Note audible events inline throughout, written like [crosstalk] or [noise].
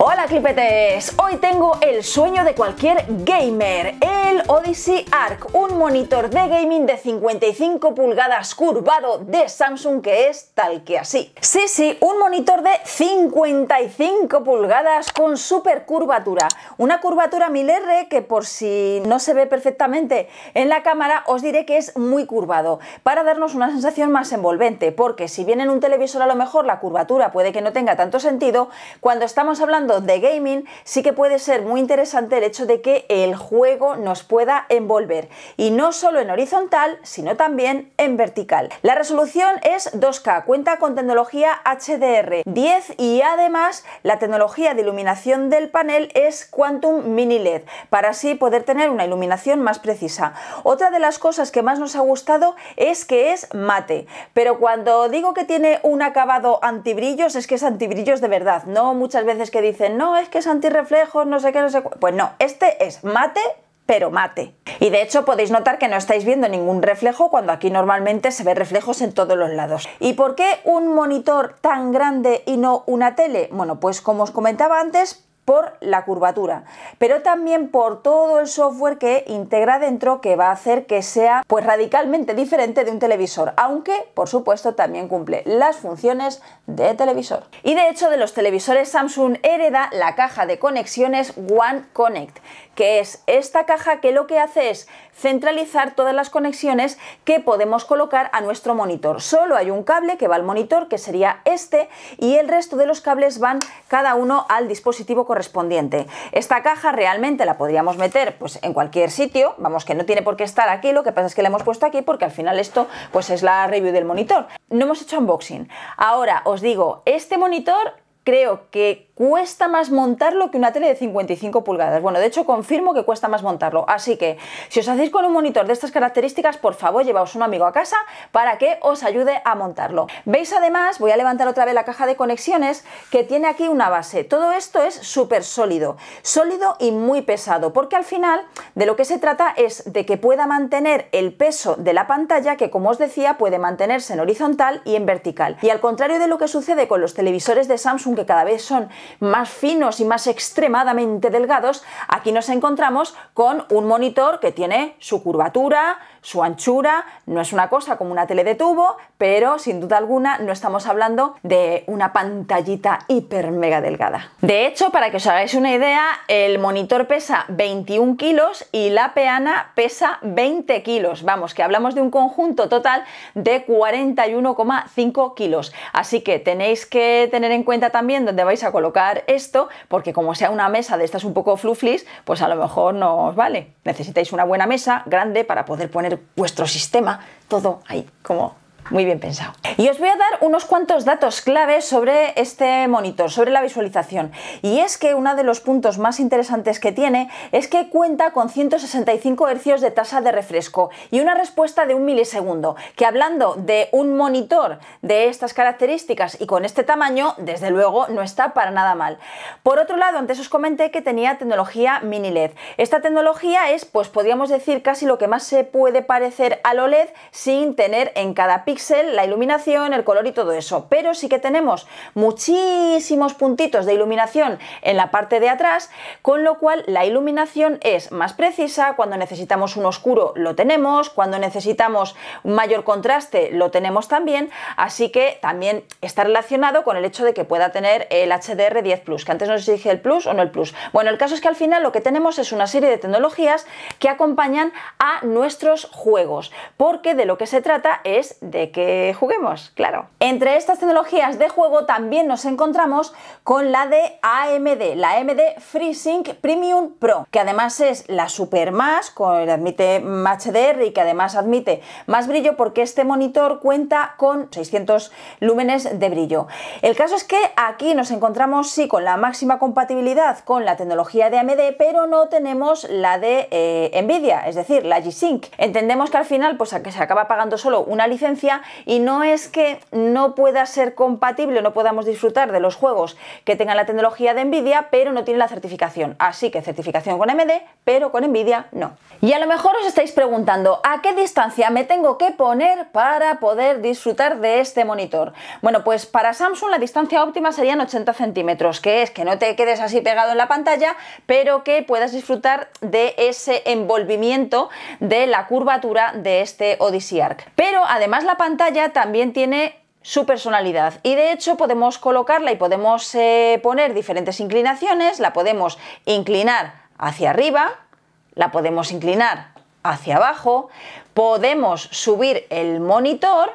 Hola clipetes, hoy tengo el sueño de cualquier gamer, el Odyssey Arc, un monitor de gaming de 55 pulgadas curvado de Samsung que es tal que así. Sí, sí, un monitor de 55 pulgadas con super curvatura, una curvatura 1000R que por si no se ve perfectamente en la cámara os diré que es muy curvado para darnos una sensación más envolvente, porque si bien en un televisor a lo mejor la curvatura puede que no tenga tanto sentido, cuando estamos hablando de gaming, sí que puede ser muy interesante el hecho de que el juego nos pueda envolver y no solo en horizontal, sino también en vertical. La resolución es 2K, cuenta con tecnología HDR 10 y además la tecnología de iluminación del panel es Quantum Mini LED para así poder tener una iluminación más precisa. Otra de las cosas que más nos ha gustado es que es mate, pero cuando digo que tiene un acabado antibrillos es que es antibrillos de verdad, no muchas veces que dicen, no, es que es antirreflejos, no sé qué, no sé cuál. Pues no, este es mate, pero mate. Y de hecho podéis notar que no estáis viendo ningún reflejo cuando aquí normalmente se ve reflejos en todos los lados. ¿Y por qué un monitor tan grande y no una tele? Bueno, pues como os comentaba antes, por la curvatura, pero también por todo el software que integra dentro que va a hacer que sea pues radicalmente diferente de un televisor, aunque por supuesto también cumple las funciones de televisor. Y de hecho de los televisores Samsung hereda la caja de conexiones One Connect, que es esta caja que lo que hace es centralizar todas las conexiones que podemos colocar a nuestro monitor. Solo hay un cable que va al monitor, que sería este, y el resto de los cables van cada uno al dispositivo correspondiente. Esta caja realmente la podríamos meter pues, en cualquier sitio, vamos que no tiene por qué estar aquí, lo que pasa es que la hemos puesto aquí porque al final esto pues, es la review del monitor. No hemos hecho unboxing. Ahora os digo, este monitor creo que cuesta más montarlo que una tele de 55 pulgadas. Bueno, de hecho confirmo que cuesta más montarlo. Así que si os hacéis con un monitor de estas características, por favor llevaos un amigo a casa para que os ayude a montarlo. Veis además, voy a levantar otra vez la caja de conexiones, que tiene aquí una base. Todo esto es súper sólido, sólido y muy pesado, porque al final de lo que se trata es de que pueda mantener el peso de la pantalla, que como os decía puede mantenerse en horizontal y en vertical. Y al contrario de lo que sucede con los televisores de Samsung, que cada vez son más finos y más extremadamente delgados, aquí nos encontramos con un monitor que tiene su curvatura, su anchura no es una cosa como una tele de tubo, pero sin duda alguna no estamos hablando de una pantallita hiper mega delgada. De hecho, para que os hagáis una idea, el monitor pesa 21 kilos y la peana pesa 20 kilos. Vamos, que hablamos de un conjunto total de 41,5 kilos. Así que tenéis que tener en cuenta también dónde vais a colocar esto, porque como sea una mesa de estas un poco fluflis, pues a lo mejor no os vale. Necesitáis una buena mesa grande para poder poner vuestro sistema, todo ahí como muy bien pensado. Y os voy a dar unos cuantos datos claves sobre este monitor, sobre la visualización. Y es que uno de los puntos más interesantes que tiene es que cuenta con 165 hercios de tasa de refresco y una respuesta de un milisegundo, que hablando de un monitor de estas características y con este tamaño, desde luego no está para nada mal. Por otro lado, antes os comenté que tenía tecnología mini LED. Esta tecnología es, pues podríamos decir, casi lo que más se puede parecer a lo led sin tener en cada píxel la iluminación, el color y todo eso. Pero sí que tenemos muchísimos puntitos de iluminación en la parte de atrás, con lo cual la iluminación es más precisa. Cuando necesitamos un oscuro lo tenemos, cuando necesitamos un mayor contraste lo tenemos también. Así que también está relacionado con el hecho de que pueda tener el HDR10 Plus, que antes no sé si dije el Plus o no el Plus. Bueno, el caso es que al final lo que tenemos es una serie de tecnologías que acompañan a nuestros juegos, porque de lo que se trata es de que juguemos, claro. Entre estas tecnologías de juego también nos encontramos con la de AMD, la AMD FreeSync Premium Pro, que además es la super más, con admite HDR y que además admite más brillo porque este monitor cuenta con 600 lúmenes de brillo. El caso es que aquí nos encontramos sí con la máxima compatibilidad con la tecnología de AMD, pero no tenemos la de eh, Nvidia, es decir, la G-Sync. Entendemos que al final pues a que se acaba pagando solo una licencia y no es que no pueda ser compatible, o no podamos disfrutar de los juegos que tengan la tecnología de Nvidia, pero no tiene la certificación. Así que certificación con MD pero con Nvidia no. Y a lo mejor os estáis preguntando, ¿a qué distancia me tengo que poner para poder disfrutar de este monitor? Bueno, pues para Samsung la distancia óptima serían 80 centímetros, que es que no te quedes así pegado en la pantalla, pero que puedas disfrutar de ese envolvimiento de la curvatura de este Odyssey Arc. Pero además la pantalla también tiene su personalidad y de hecho podemos colocarla y podemos eh, poner diferentes inclinaciones, la podemos inclinar hacia arriba, la podemos inclinar hacia abajo, podemos subir el monitor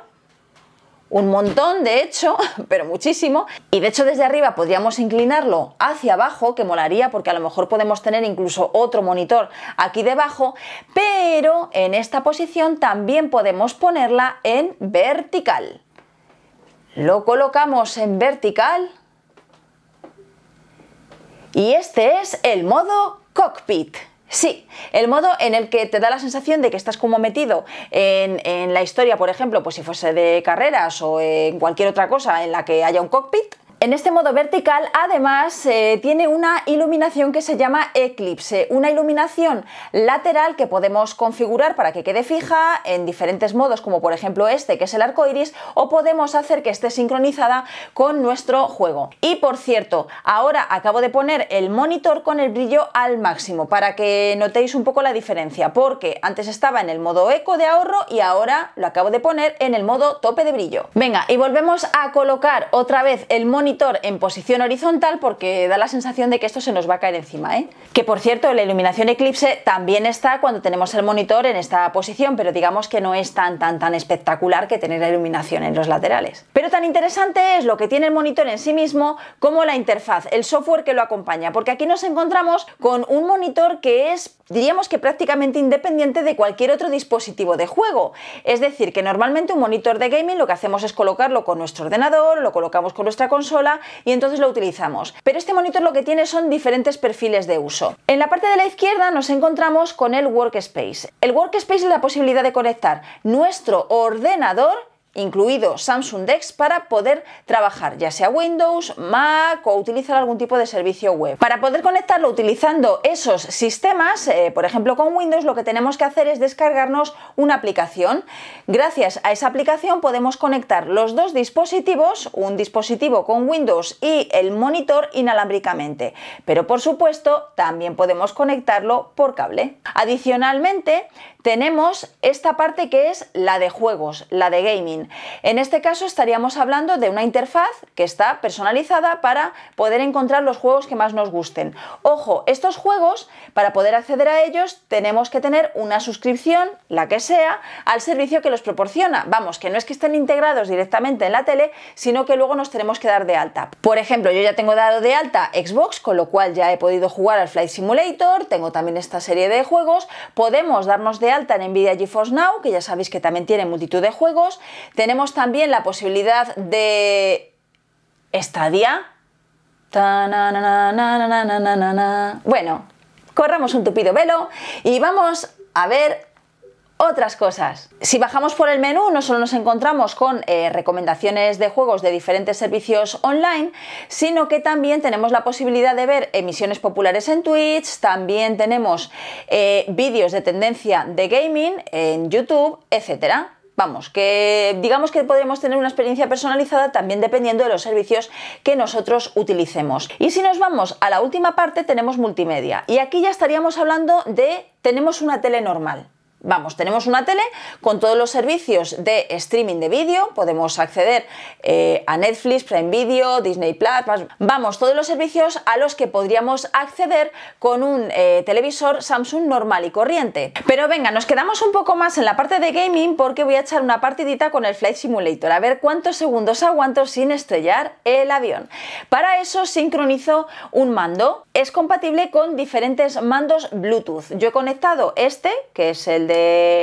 un montón, de hecho, [laughs] pero muchísimo. Y de hecho desde arriba podríamos inclinarlo hacia abajo, que molaría porque a lo mejor podemos tener incluso otro monitor aquí debajo, pero en esta posición también podemos ponerla en vertical. Lo colocamos en vertical y este es el modo cockpit. Sí, el modo en el que te da la sensación de que estás como metido en, la historia, por ejemplo, pues si fuese de carreras o en cualquier otra cosa en la que haya un cockpit, en este modo vertical además eh, tiene una iluminación que se llama eclipse, una iluminación lateral que podemos configurar para que quede fija en diferentes modos como por ejemplo este que es el arco iris o podemos hacer que esté sincronizada con nuestro juego. Y por cierto, ahora acabo de poner el monitor con el brillo al máximo para que notéis un poco la diferencia porque antes estaba en el modo eco de ahorro y ahora lo acabo de poner en el modo tope de brillo. Venga y volvemos a colocar otra vez el monitor en posición horizontal porque da la sensación de que esto se nos va a caer encima. ¿eh? Que por cierto, la iluminación eclipse también está cuando tenemos el monitor en esta posición, pero digamos que no es tan, tan, tan espectacular que tener la iluminación en los laterales. Pero tan interesante es lo que tiene el monitor en sí mismo como la interfaz, el software que lo acompaña, porque aquí nos encontramos con un monitor que es diríamos que prácticamente independiente de cualquier otro dispositivo de juego. Es decir, que normalmente un monitor de gaming lo que hacemos es colocarlo con nuestro ordenador, lo colocamos con nuestra consola, y entonces lo utilizamos. Pero este monitor lo que tiene son diferentes perfiles de uso. En la parte de la izquierda nos encontramos con el Workspace. El Workspace es la posibilidad de conectar nuestro ordenador incluido Samsung Dex, para poder trabajar ya sea Windows, Mac o utilizar algún tipo de servicio web. Para poder conectarlo utilizando esos sistemas, eh, por ejemplo con Windows, lo que tenemos que hacer es descargarnos una aplicación. Gracias a esa aplicación podemos conectar los dos dispositivos, un dispositivo con Windows y el monitor inalámbricamente, pero por supuesto también podemos conectarlo por cable. Adicionalmente, tenemos esta parte que es la de juegos, la de gaming. En este caso estaríamos hablando de una interfaz que está personalizada para poder encontrar los juegos que más nos gusten. Ojo, estos juegos, para poder acceder a ellos, tenemos que tener una suscripción, la que sea, al servicio que los proporciona. Vamos, que no es que estén integrados directamente en la tele, sino que luego nos tenemos que dar de alta. Por ejemplo, yo ya tengo dado de alta Xbox, con lo cual ya he podido jugar al Flight Simulator, tengo también esta serie de juegos, podemos darnos de alta en Nvidia GeForce Now, que ya sabéis que también tiene multitud de juegos. Tenemos también la posibilidad de estadía, Bueno, corramos un tupido velo y vamos a ver otras cosas. Si bajamos por el menú, no solo nos encontramos con eh, recomendaciones de juegos de diferentes servicios online, sino que también tenemos la posibilidad de ver emisiones populares en Twitch, también tenemos eh, vídeos de tendencia de gaming en YouTube, etcétera. Vamos, que digamos que podríamos tener una experiencia personalizada también dependiendo de los servicios que nosotros utilicemos. Y si nos vamos a la última parte, tenemos multimedia. Y aquí ya estaríamos hablando de tenemos una tele normal. Vamos, tenemos una tele con todos los servicios de streaming de vídeo, podemos acceder eh, a Netflix, Prime Video, Disney Plus, vamos, todos los servicios a los que podríamos acceder con un eh, televisor Samsung normal y corriente. Pero venga, nos quedamos un poco más en la parte de gaming porque voy a echar una partidita con el Flight Simulator, a ver cuántos segundos aguanto sin estrellar el avión. Para eso sincronizo un mando, es compatible con diferentes mandos Bluetooth. Yo he conectado este, que es el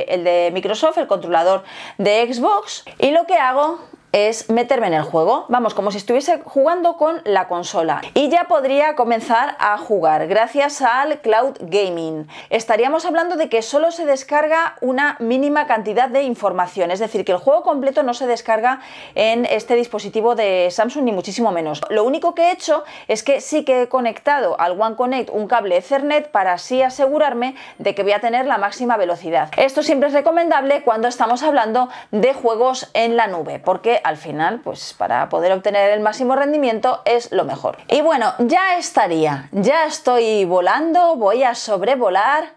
el de Microsoft, el controlador de Xbox. Y lo que hago es meterme en el juego, vamos, como si estuviese jugando con la consola. Y ya podría comenzar a jugar gracias al cloud gaming. Estaríamos hablando de que solo se descarga una mínima cantidad de información, es decir, que el juego completo no se descarga en este dispositivo de Samsung ni muchísimo menos. Lo único que he hecho es que sí que he conectado al One Connect un cable Ethernet para así asegurarme de que voy a tener la máxima velocidad. Esto siempre es recomendable cuando estamos hablando de juegos en la nube, porque al final, pues para poder obtener el máximo rendimiento es lo mejor. Y bueno, ya estaría, ya estoy volando, voy a sobrevolar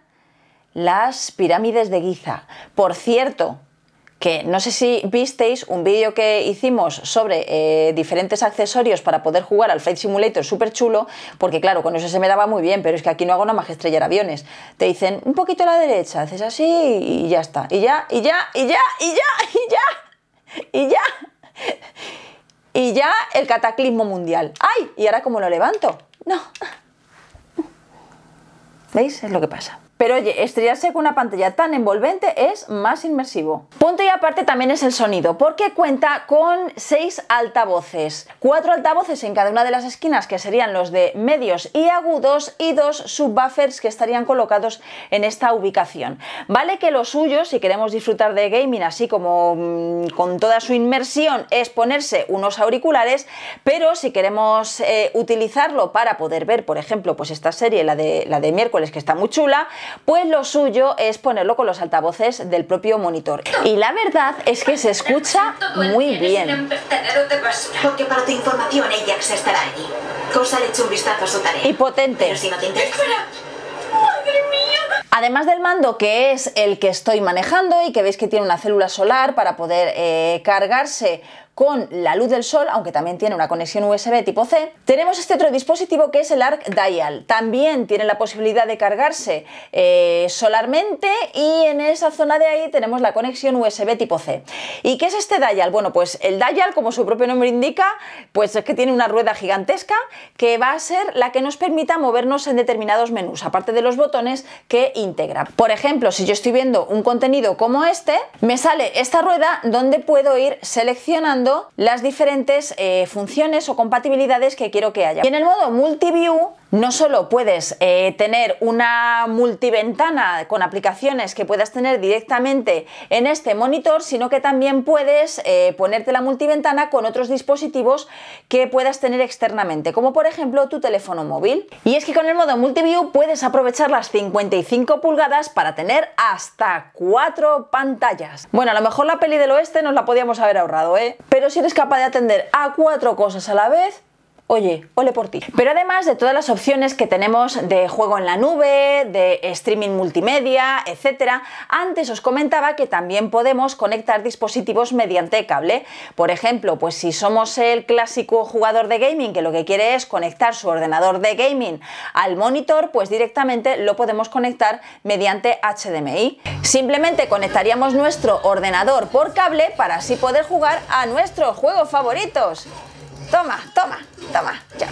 las pirámides de Giza. Por cierto, que no sé si visteis un vídeo que hicimos sobre eh, diferentes accesorios para poder jugar al Flight Simulator súper chulo, porque claro, con eso se me daba muy bien, pero es que aquí no hago nada más que estrellar aviones. Te dicen un poquito a la derecha, haces así y ya está. Y ya, y ya, y ya, y ya, y ya y ya. Y ya el cataclismo mundial. ¡Ay! ¿Y ahora cómo lo levanto? No. ¿Veis? Es lo que pasa. Pero oye, estrellarse con una pantalla tan envolvente es más inmersivo. Punto y parte también es el sonido, porque cuenta con seis altavoces, cuatro altavoces en cada una de las esquinas, que serían los de medios y agudos, y dos subwoofers que estarían colocados en esta ubicación. Vale que lo suyo, si queremos disfrutar de gaming así como mm, con toda su inmersión, es ponerse unos auriculares, pero si queremos eh, utilizarlo para poder ver, por ejemplo, pues esta serie, la de, la de miércoles, que está muy chula, pues lo suyo es ponerlo con los altavoces del propio monitor. Y la verdad verdad es que se escucha muy bien. información un vistazo Y potente. Además del mando que es el que estoy manejando y que veis que tiene una célula solar para poder eh, cargarse con la luz del sol, aunque también tiene una conexión USB tipo C. Tenemos este otro dispositivo que es el Arc Dial. También tiene la posibilidad de cargarse eh, solarmente y en esa zona de ahí tenemos la conexión USB tipo C. ¿Y qué es este Dial? Bueno, pues el Dial, como su propio nombre indica, pues es que tiene una rueda gigantesca que va a ser la que nos permita movernos en determinados menús, aparte de los botones que integra. Por ejemplo, si yo estoy viendo un contenido como este, me sale esta rueda donde puedo ir seleccionando las diferentes eh, funciones o compatibilidades que quiero que haya. Y en el modo multiview no solo puedes eh, tener una multiventana con aplicaciones que puedas tener directamente en este monitor, sino que también puedes eh, ponerte la multiventana con otros dispositivos que puedas tener externamente, como por ejemplo tu teléfono móvil. Y es que con el modo Multiview puedes aprovechar las 55 pulgadas para tener hasta cuatro pantallas. Bueno, a lo mejor la peli del oeste nos la podíamos haber ahorrado, ¿eh? Pero si eres capaz de atender a cuatro cosas a la vez, oye, ole por ti. Pero además de todas las opciones que tenemos de juego en la nube, de streaming multimedia, etc., antes os comentaba que también podemos conectar dispositivos mediante cable. Por ejemplo, pues si somos el clásico jugador de gaming que lo que quiere es conectar su ordenador de gaming al monitor, pues directamente lo podemos conectar mediante HDMI. Simplemente conectaríamos nuestro ordenador por cable para así poder jugar a nuestros juegos favoritos. Toma, toma, toma. Ya.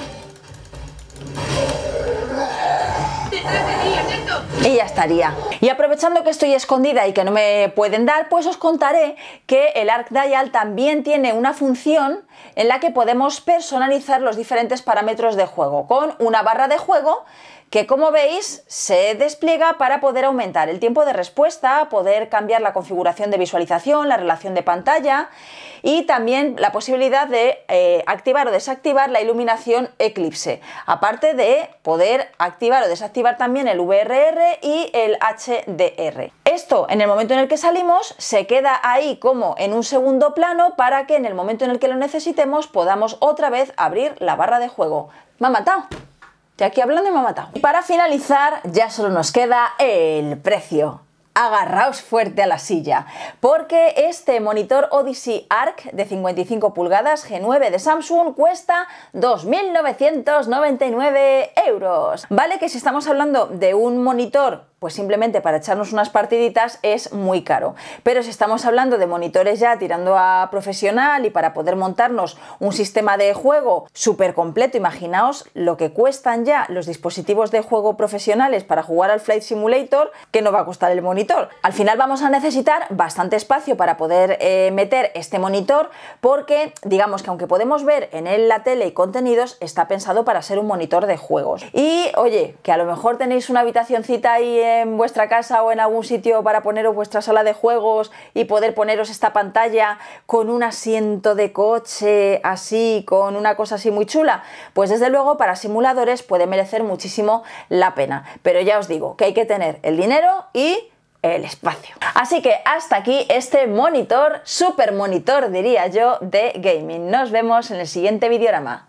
Y ya estaría. Y aprovechando que estoy escondida y que no me pueden dar, pues os contaré que el dial también tiene una función en la que podemos personalizar los diferentes parámetros de juego con una barra de juego que como veis se despliega para poder aumentar el tiempo de respuesta, poder cambiar la configuración de visualización, la relación de pantalla y también la posibilidad de eh, activar o desactivar la iluminación eclipse, aparte de poder activar o desactivar también el VRR y el HDR. Esto en el momento en el que salimos se queda ahí como en un segundo plano para que en el momento en el que lo necesitemos podamos otra vez abrir la barra de juego. Me ha matado. Estoy aquí hablando me ha matado. Y para finalizar ya solo nos queda el precio agarraos fuerte a la silla, porque este monitor Odyssey Arc de 55 pulgadas G9 de Samsung cuesta 2.999 euros. Vale que si estamos hablando de un monitor pues simplemente para echarnos unas partiditas es muy caro. Pero si estamos hablando de monitores ya tirando a profesional y para poder montarnos un sistema de juego súper completo, imaginaos lo que cuestan ya los dispositivos de juego profesionales para jugar al Flight Simulator, que no va a costar el monitor. Al final vamos a necesitar bastante espacio para poder eh, meter este monitor porque digamos que aunque podemos ver en él la tele y contenidos, está pensado para ser un monitor de juegos. Y oye, que a lo mejor tenéis una habitacióncita ahí en en vuestra casa o en algún sitio para poneros vuestra sala de juegos y poder poneros esta pantalla con un asiento de coche así, con una cosa así muy chula, pues desde luego para simuladores puede merecer muchísimo la pena. Pero ya os digo que hay que tener el dinero y el espacio. Así que hasta aquí este monitor, super monitor diría yo, de gaming. Nos vemos en el siguiente videorama.